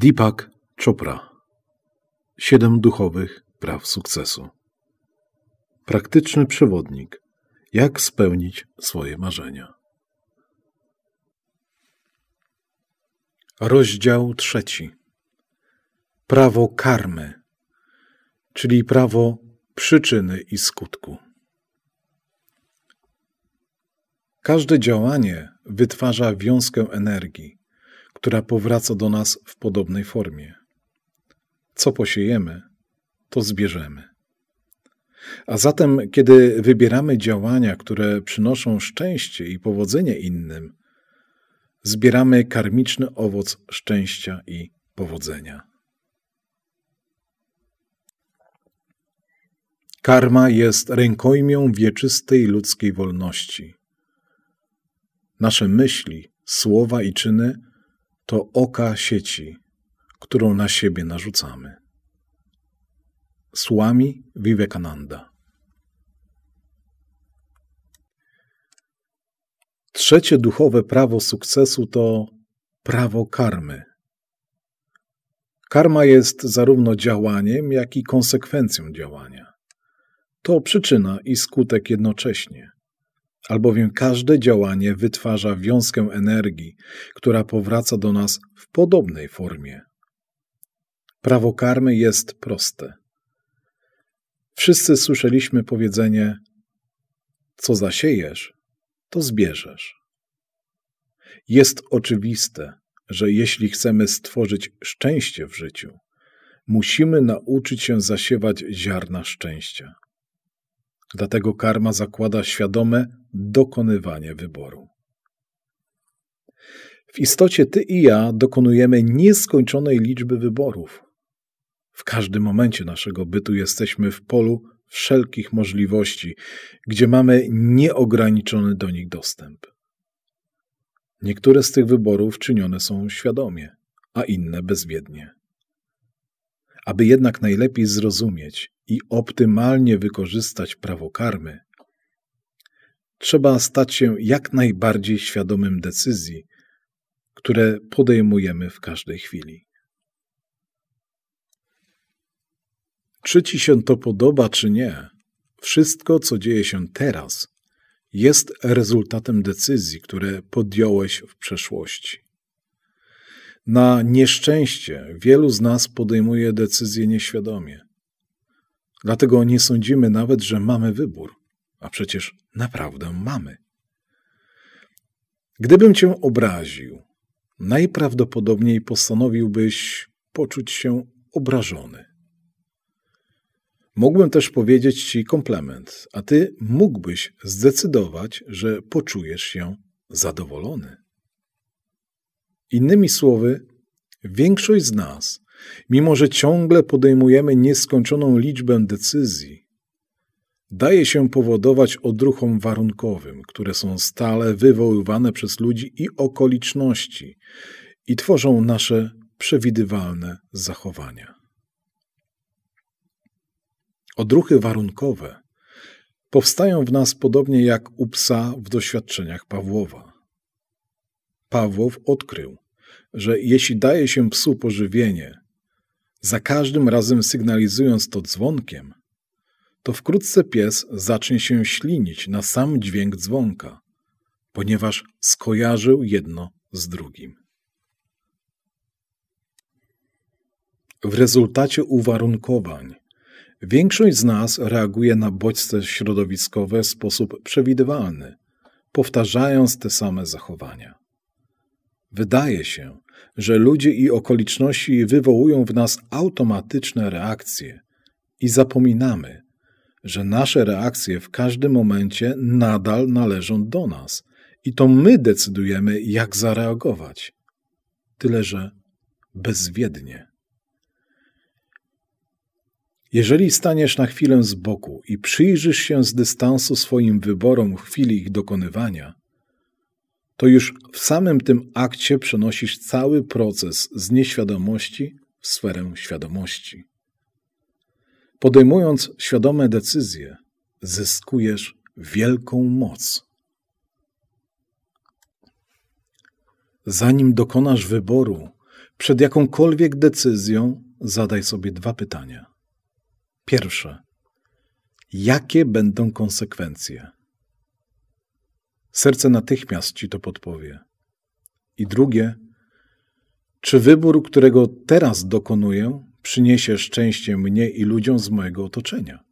Deepak Chopra Siedem duchowych praw sukcesu Praktyczny przewodnik Jak spełnić swoje marzenia Rozdział trzeci Prawo karmy, czyli prawo przyczyny i skutku. Każde działanie wytwarza wiązkę energii która powraca do nas w podobnej formie. Co posiejemy, to zbierzemy. A zatem, kiedy wybieramy działania, które przynoszą szczęście i powodzenie innym, zbieramy karmiczny owoc szczęścia i powodzenia. Karma jest rękojmią wieczystej ludzkiej wolności. Nasze myśli, słowa i czyny to oka sieci, którą na siebie narzucamy. Słami Vivekananda. Trzecie duchowe prawo sukcesu to prawo karmy. Karma jest zarówno działaniem, jak i konsekwencją działania. To przyczyna i skutek jednocześnie albowiem każde działanie wytwarza wiązkę energii, która powraca do nas w podobnej formie. Prawo karmy jest proste. Wszyscy słyszeliśmy powiedzenie: Co zasiejesz, to zbierzesz. Jest oczywiste, że jeśli chcemy stworzyć szczęście w życiu, musimy nauczyć się zasiewać ziarna szczęścia. Dlatego karma zakłada świadome dokonywanie wyboru. W istocie ty i ja dokonujemy nieskończonej liczby wyborów. W każdym momencie naszego bytu jesteśmy w polu wszelkich możliwości, gdzie mamy nieograniczony do nich dostęp. Niektóre z tych wyborów czynione są świadomie, a inne bezwiednie. Aby jednak najlepiej zrozumieć, i optymalnie wykorzystać prawo karmy, trzeba stać się jak najbardziej świadomym decyzji, które podejmujemy w każdej chwili. Czy ci się to podoba, czy nie, wszystko, co dzieje się teraz, jest rezultatem decyzji, które podjąłeś w przeszłości. Na nieszczęście wielu z nas podejmuje decyzje nieświadomie. Dlatego nie sądzimy nawet, że mamy wybór, a przecież naprawdę mamy. Gdybym cię obraził, najprawdopodobniej postanowiłbyś poczuć się obrażony. Mógłbym też powiedzieć ci komplement, a ty mógłbyś zdecydować, że poczujesz się zadowolony. Innymi słowy, większość z nas mimo że ciągle podejmujemy nieskończoną liczbę decyzji, daje się powodować odruchom warunkowym, które są stale wywoływane przez ludzi i okoliczności i tworzą nasze przewidywalne zachowania. Odruchy warunkowe powstają w nas podobnie jak u psa w doświadczeniach Pawłowa. Pawłow odkrył, że jeśli daje się psu pożywienie, za każdym razem sygnalizując to dzwonkiem, to wkrótce pies zacznie się ślinić na sam dźwięk dzwonka, ponieważ skojarzył jedno z drugim. W rezultacie uwarunkowań większość z nas reaguje na bodźce środowiskowe w sposób przewidywalny, powtarzając te same zachowania. Wydaje się, że ludzie i okoliczności wywołują w nas automatyczne reakcje i zapominamy, że nasze reakcje w każdym momencie nadal należą do nas i to my decydujemy, jak zareagować. Tyle, że bezwiednie. Jeżeli staniesz na chwilę z boku i przyjrzysz się z dystansu swoim wyborom w chwili ich dokonywania, to już w samym tym akcie przenosisz cały proces z nieświadomości w sferę świadomości. Podejmując świadome decyzje, zyskujesz wielką moc. Zanim dokonasz wyboru przed jakąkolwiek decyzją, zadaj sobie dwa pytania. Pierwsze: jakie będą konsekwencje? Serce natychmiast ci to podpowie. I drugie, czy wybór, którego teraz dokonuję, przyniesie szczęście mnie i ludziom z mojego otoczenia?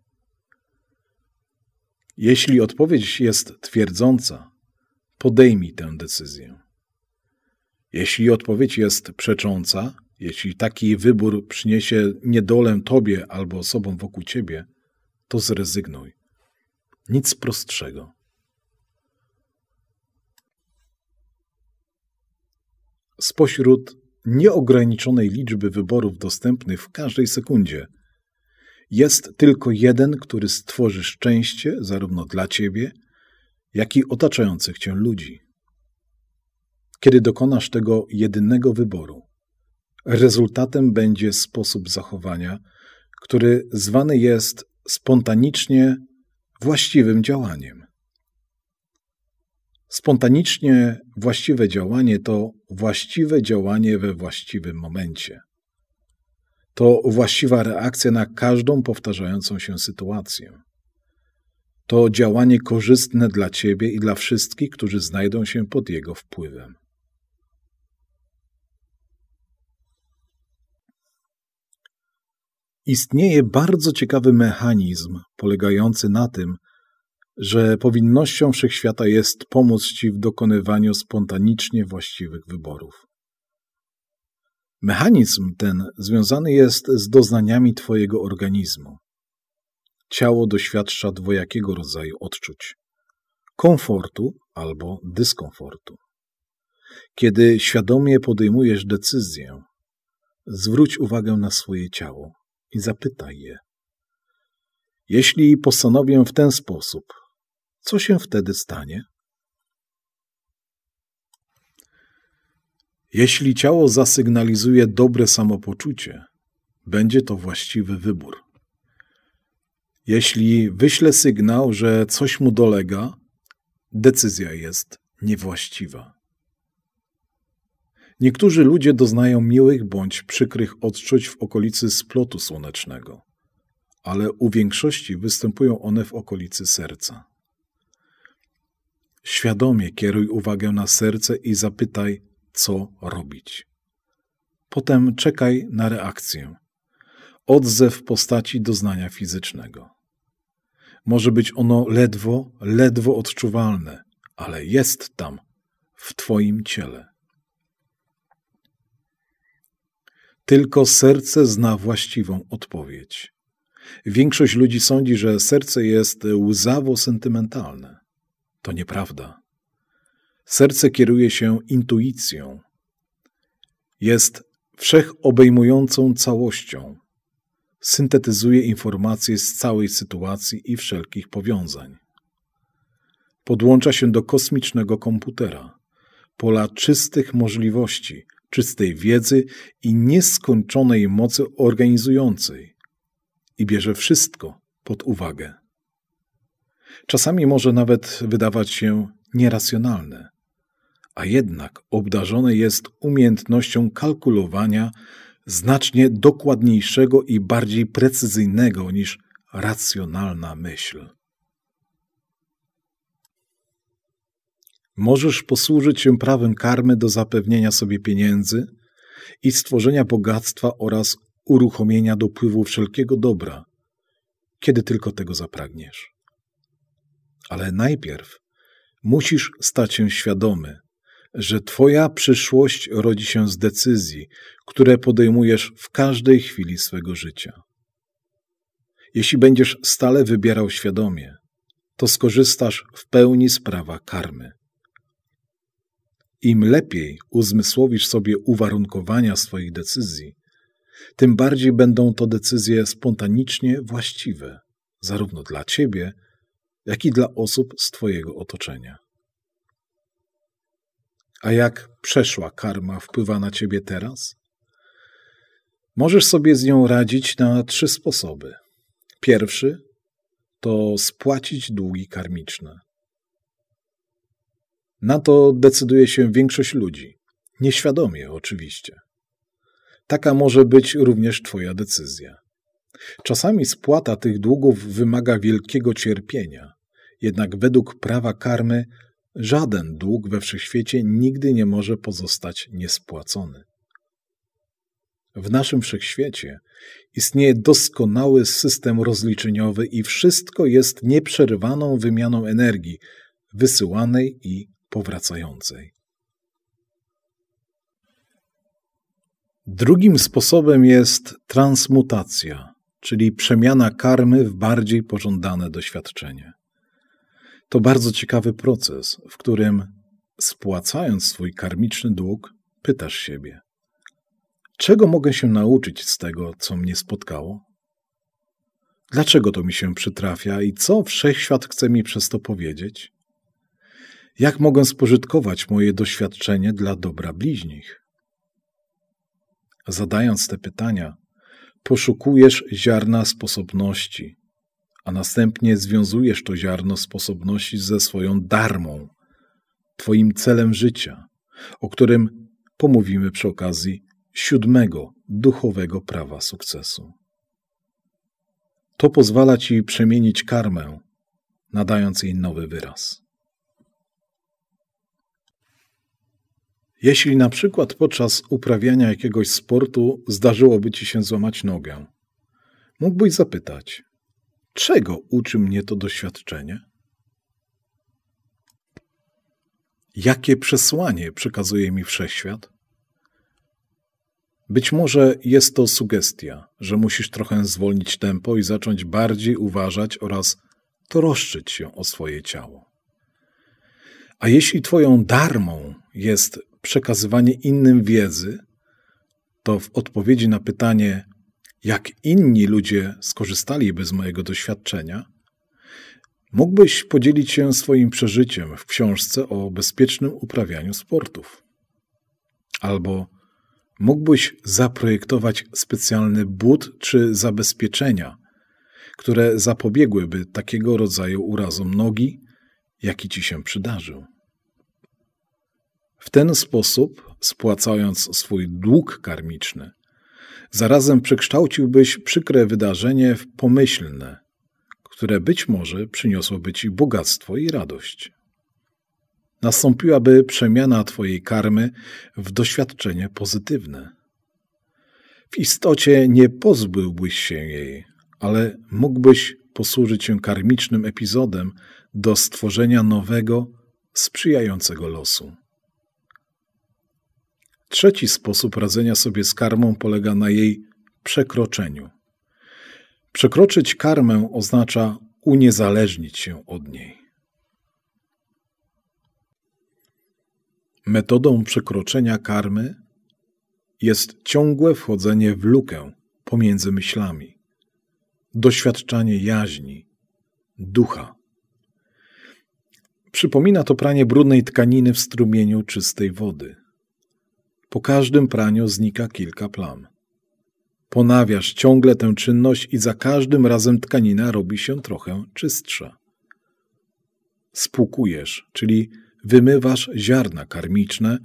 Jeśli odpowiedź jest twierdząca, podejmij tę decyzję. Jeśli odpowiedź jest przecząca, jeśli taki wybór przyniesie niedolę tobie albo osobom wokół ciebie, to zrezygnuj. Nic prostszego. spośród nieograniczonej liczby wyborów dostępnych w każdej sekundzie. Jest tylko jeden, który stworzy szczęście zarówno dla ciebie, jak i otaczających cię ludzi. Kiedy dokonasz tego jedynego wyboru, rezultatem będzie sposób zachowania, który zwany jest spontanicznie właściwym działaniem. Spontanicznie właściwe działanie to właściwe działanie we właściwym momencie. To właściwa reakcja na każdą powtarzającą się sytuację. To działanie korzystne dla Ciebie i dla wszystkich, którzy znajdą się pod jego wpływem. Istnieje bardzo ciekawy mechanizm polegający na tym, że powinnością wszechświata jest pomóc ci w dokonywaniu spontanicznie właściwych wyborów. Mechanizm ten związany jest z doznaniami Twojego organizmu. Ciało doświadcza dwojakiego rodzaju odczuć komfortu albo dyskomfortu. Kiedy świadomie podejmujesz decyzję, zwróć uwagę na swoje ciało i zapytaj je. Jeśli postanowię w ten sposób, co się wtedy stanie? Jeśli ciało zasygnalizuje dobre samopoczucie, będzie to właściwy wybór. Jeśli wyśle sygnał, że coś mu dolega, decyzja jest niewłaściwa. Niektórzy ludzie doznają miłych bądź przykrych odczuć w okolicy splotu słonecznego, ale u większości występują one w okolicy serca. Świadomie kieruj uwagę na serce i zapytaj, co robić. Potem czekaj na reakcję. Odzew postaci doznania fizycznego. Może być ono ledwo, ledwo odczuwalne, ale jest tam, w Twoim ciele. Tylko serce zna właściwą odpowiedź. Większość ludzi sądzi, że serce jest łzawo sentymentalne. To nieprawda. Serce kieruje się intuicją. Jest wszechobejmującą całością. Syntetyzuje informacje z całej sytuacji i wszelkich powiązań. Podłącza się do kosmicznego komputera, pola czystych możliwości, czystej wiedzy i nieskończonej mocy organizującej i bierze wszystko pod uwagę czasami może nawet wydawać się nieracjonalne, a jednak obdarzone jest umiejętnością kalkulowania znacznie dokładniejszego i bardziej precyzyjnego niż racjonalna myśl. Możesz posłużyć się prawem karmy do zapewnienia sobie pieniędzy i stworzenia bogactwa oraz uruchomienia dopływu wszelkiego dobra, kiedy tylko tego zapragniesz. Ale najpierw musisz stać się świadomy, że Twoja przyszłość rodzi się z decyzji, które podejmujesz w każdej chwili swego życia. Jeśli będziesz stale wybierał świadomie, to skorzystasz w pełni z prawa karmy. Im lepiej uzmysłowisz sobie uwarunkowania swoich decyzji, tym bardziej będą to decyzje spontanicznie właściwe, zarówno dla ciebie, jak i dla osób z Twojego otoczenia. A jak przeszła karma wpływa na Ciebie teraz? Możesz sobie z nią radzić na trzy sposoby. Pierwszy to spłacić długi karmiczne. Na to decyduje się większość ludzi, nieświadomie oczywiście. Taka może być również Twoja decyzja. Czasami spłata tych długów wymaga wielkiego cierpienia, jednak według prawa karmy żaden dług we wszechświecie nigdy nie może pozostać niespłacony. W naszym wszechświecie istnieje doskonały system rozliczeniowy i wszystko jest nieprzerwaną wymianą energii wysyłanej i powracającej. Drugim sposobem jest transmutacja, czyli przemiana karmy w bardziej pożądane doświadczenie. To bardzo ciekawy proces, w którym spłacając swój karmiczny dług, pytasz siebie: Czego mogę się nauczyć z tego, co mnie spotkało? Dlaczego to mi się przytrafia i co wszechświat chce mi przez to powiedzieć? Jak mogę spożytkować moje doświadczenie dla dobra bliźnich? Zadając te pytania, poszukujesz ziarna sposobności, a następnie związujesz to ziarno sposobności ze swoją darmą, Twoim celem życia, o którym pomówimy przy okazji siódmego duchowego prawa sukcesu. To pozwala Ci przemienić karmę, nadając jej nowy wyraz. Jeśli na przykład podczas uprawiania jakiegoś sportu zdarzyłoby Ci się złamać nogę, mógłbyś zapytać – Czego uczy mnie to doświadczenie? Jakie przesłanie przekazuje mi wszechświat? Być może jest to sugestia, że musisz trochę zwolnić tempo i zacząć bardziej uważać oraz troszczyć się o swoje ciało. A jeśli Twoją darmą jest przekazywanie innym wiedzy, to w odpowiedzi na pytanie, jak inni ludzie skorzystaliby z mojego doświadczenia? Mógłbyś podzielić się swoim przeżyciem w książce o bezpiecznym uprawianiu sportów. Albo mógłbyś zaprojektować specjalny but czy zabezpieczenia, które zapobiegłyby takiego rodzaju urazom nogi, jaki ci się przydarzył. W ten sposób, spłacając swój dług karmiczny, Zarazem przekształciłbyś przykre wydarzenie w pomyślne, które być może przyniosłoby ci bogactwo i radość. Nastąpiłaby przemiana twojej karmy w doświadczenie pozytywne. W istocie nie pozbyłbyś się jej, ale mógłbyś posłużyć się karmicznym epizodem do stworzenia nowego, sprzyjającego losu. Trzeci sposób radzenia sobie z karmą polega na jej przekroczeniu. Przekroczyć karmę oznacza uniezależnić się od niej. Metodą przekroczenia karmy jest ciągłe wchodzenie w lukę pomiędzy myślami, doświadczanie jaźni, ducha. Przypomina to pranie brudnej tkaniny w strumieniu czystej wody. Po każdym praniu znika kilka plam. Ponawiasz ciągle tę czynność i za każdym razem tkanina robi się trochę czystsza. Spłukujesz, czyli wymywasz ziarna karmiczne,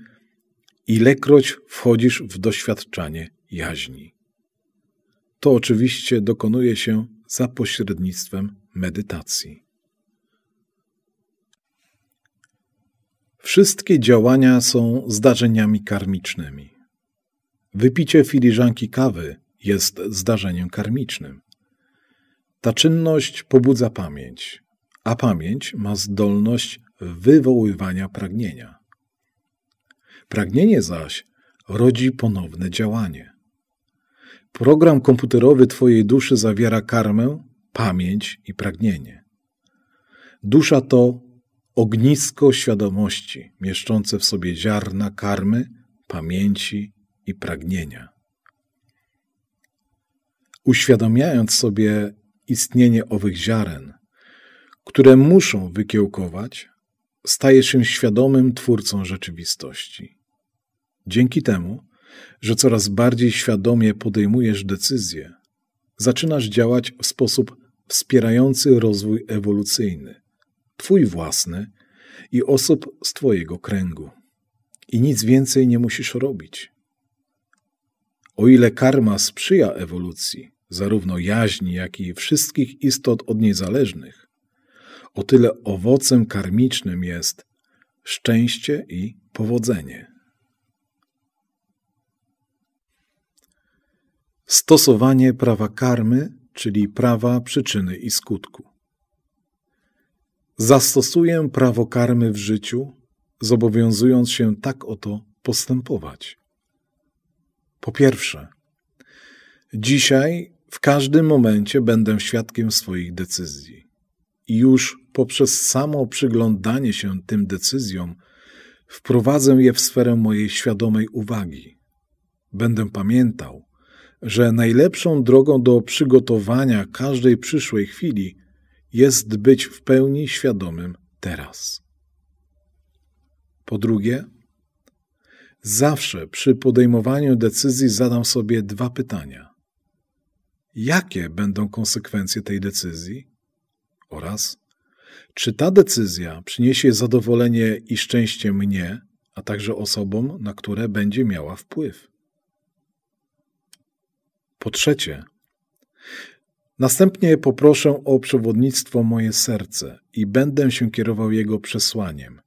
ilekroć wchodzisz w doświadczanie jaźni. To oczywiście dokonuje się za pośrednictwem medytacji. Wszystkie działania są zdarzeniami karmicznymi. Wypicie filiżanki kawy jest zdarzeniem karmicznym. Ta czynność pobudza pamięć, a pamięć ma zdolność wywoływania pragnienia. Pragnienie zaś rodzi ponowne działanie. Program komputerowy Twojej duszy zawiera karmę, pamięć i pragnienie. Dusza to ognisko świadomości mieszczące w sobie ziarna karmy, pamięci i pragnienia. Uświadamiając sobie istnienie owych ziaren, które muszą wykiełkować, stajesz się świadomym twórcą rzeczywistości. Dzięki temu, że coraz bardziej świadomie podejmujesz decyzje, zaczynasz działać w sposób wspierający rozwój ewolucyjny Twój własny i osób z Twojego kręgu. I nic więcej nie musisz robić. O ile karma sprzyja ewolucji, zarówno jaźni, jak i wszystkich istot od niej zależnych, o tyle owocem karmicznym jest szczęście i powodzenie. Stosowanie prawa karmy, czyli prawa przyczyny i skutku zastosuję prawo karmy w życiu, zobowiązując się tak oto postępować. Po pierwsze, dzisiaj w każdym momencie będę świadkiem swoich decyzji. I już poprzez samo przyglądanie się tym decyzjom, wprowadzę je w sferę mojej świadomej uwagi. Będę pamiętał, że najlepszą drogą do przygotowania każdej przyszłej chwili jest być w pełni świadomym teraz. Po drugie, zawsze przy podejmowaniu decyzji zadam sobie dwa pytania: jakie będą konsekwencje tej decyzji? Oraz czy ta decyzja przyniesie zadowolenie i szczęście mnie, a także osobom, na które będzie miała wpływ? Po trzecie, Następnie poproszę o przewodnictwo moje serce i będę się kierował jego przesłaniem,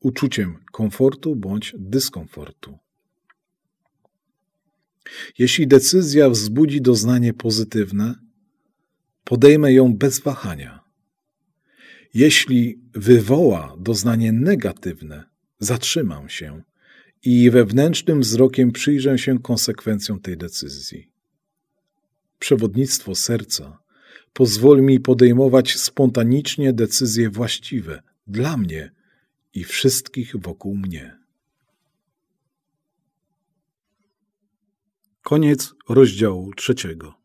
uczuciem komfortu bądź dyskomfortu. Jeśli decyzja wzbudzi doznanie pozytywne, podejmę ją bez wahania. Jeśli wywoła doznanie negatywne, zatrzymam się i wewnętrznym wzrokiem przyjrzę się konsekwencjom tej decyzji przewodnictwo serca. Pozwól mi podejmować spontanicznie decyzje właściwe dla mnie i wszystkich wokół mnie. Koniec rozdziału trzeciego.